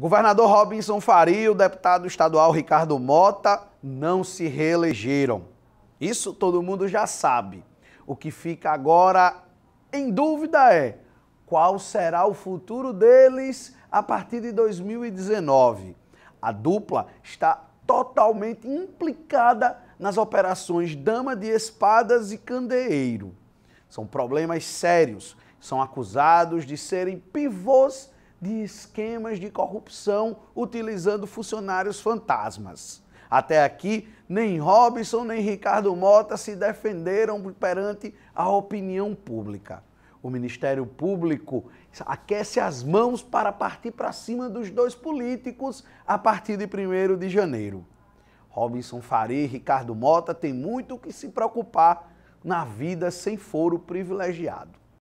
governador Robinson Faria e o deputado estadual Ricardo Mota não se reelegeram. Isso todo mundo já sabe. O que fica agora em dúvida é qual será o futuro deles a partir de 2019. A dupla está totalmente implicada nas operações Dama de Espadas e Candeeiro. São problemas sérios. São acusados de serem pivôs de esquemas de corrupção utilizando funcionários fantasmas. Até aqui, nem Robson nem Ricardo Mota se defenderam perante a opinião pública. O Ministério Público aquece as mãos para partir para cima dos dois políticos a partir de 1 de janeiro. Robinson Faria e Ricardo Mota têm muito o que se preocupar na vida sem foro privilegiado.